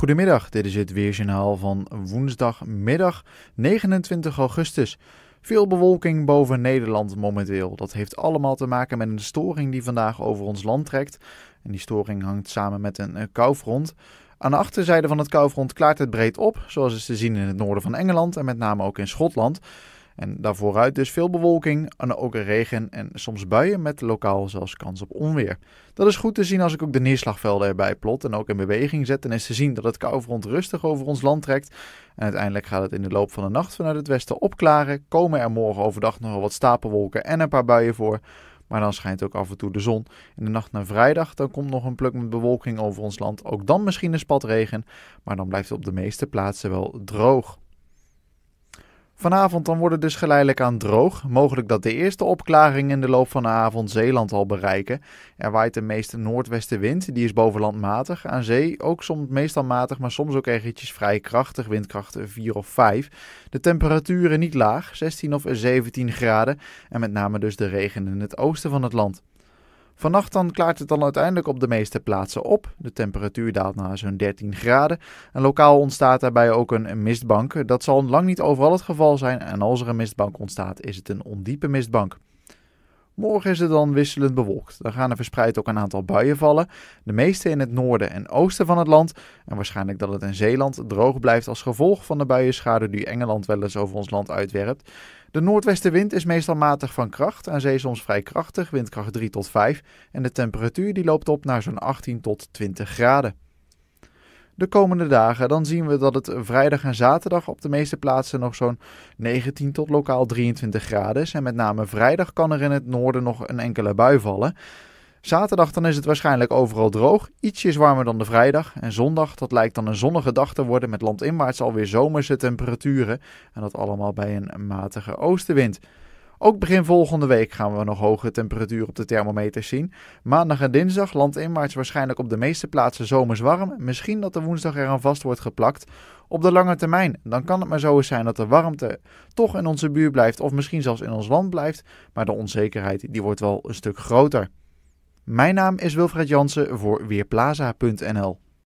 Goedemiddag, dit is het weerjournaal van woensdagmiddag 29 augustus. Veel bewolking boven Nederland momenteel. Dat heeft allemaal te maken met een storing die vandaag over ons land trekt. En die storing hangt samen met een eh, koufront. Aan de achterzijde van het koufront klaart het breed op, zoals is te zien in het noorden van Engeland en met name ook in Schotland. En daarvooruit dus veel bewolking en ook regen en soms buien met lokaal zelfs kans op onweer. Dat is goed te zien als ik ook de neerslagvelden erbij plot en ook in beweging zet. En is te zien dat het koufront rustig over ons land trekt. En uiteindelijk gaat het in de loop van de nacht vanuit het westen opklaren. Komen er morgen overdag nogal wat stapelwolken en een paar buien voor. Maar dan schijnt ook af en toe de zon. In de nacht naar vrijdag dan komt nog een pluk met bewolking over ons land. Ook dan misschien een spatregen, maar dan blijft het op de meeste plaatsen wel droog. Vanavond dan wordt het dus geleidelijk aan droog. Mogelijk dat de eerste opklaringen in de loop van de avond Zeeland al bereiken. Er waait de meeste noordwestenwind, die is bovenland matig, Aan zee ook soms meestal matig, maar soms ook eventjes vrij krachtig, windkrachten 4 of 5. De temperaturen niet laag, 16 of 17 graden. En met name dus de regen in het oosten van het land. Vannacht dan klaart het dan uiteindelijk op de meeste plaatsen op. De temperatuur daalt naar zo'n 13 graden. En lokaal ontstaat daarbij ook een mistbank. Dat zal lang niet overal het geval zijn en als er een mistbank ontstaat is het een ondiepe mistbank. Morgen is het dan wisselend bewolkt. Dan gaan er verspreid ook een aantal buien vallen. De meeste in het noorden en oosten van het land. En waarschijnlijk dat het in Zeeland droog blijft als gevolg van de buienschade die Engeland wel eens over ons land uitwerpt. De noordwestenwind is meestal matig van kracht, aan zee soms vrij krachtig, windkracht 3 tot 5. En de temperatuur die loopt op naar zo'n 18 tot 20 graden de komende dagen. Dan zien we dat het vrijdag en zaterdag op de meeste plaatsen nog zo'n 19 tot lokaal 23 graden is. En met name vrijdag kan er in het noorden nog een enkele bui vallen. Zaterdag dan is het waarschijnlijk overal droog, ietsjes warmer dan de vrijdag. En zondag, dat lijkt dan een zonnige dag te worden met landinwaarts alweer zomerse temperaturen. En dat allemaal bij een matige oostenwind. Ook begin volgende week gaan we nog hoge temperaturen op de thermometer zien. Maandag en dinsdag landinwaarts waarschijnlijk op de meeste plaatsen zomers warm. Misschien dat de woensdag eraan vast wordt geplakt. Op de lange termijn, dan kan het maar zo eens zijn dat de warmte toch in onze buurt blijft of misschien zelfs in ons land blijft. Maar de onzekerheid die wordt wel een stuk groter. Mijn naam is Wilfred Jansen voor Weerplaza.nl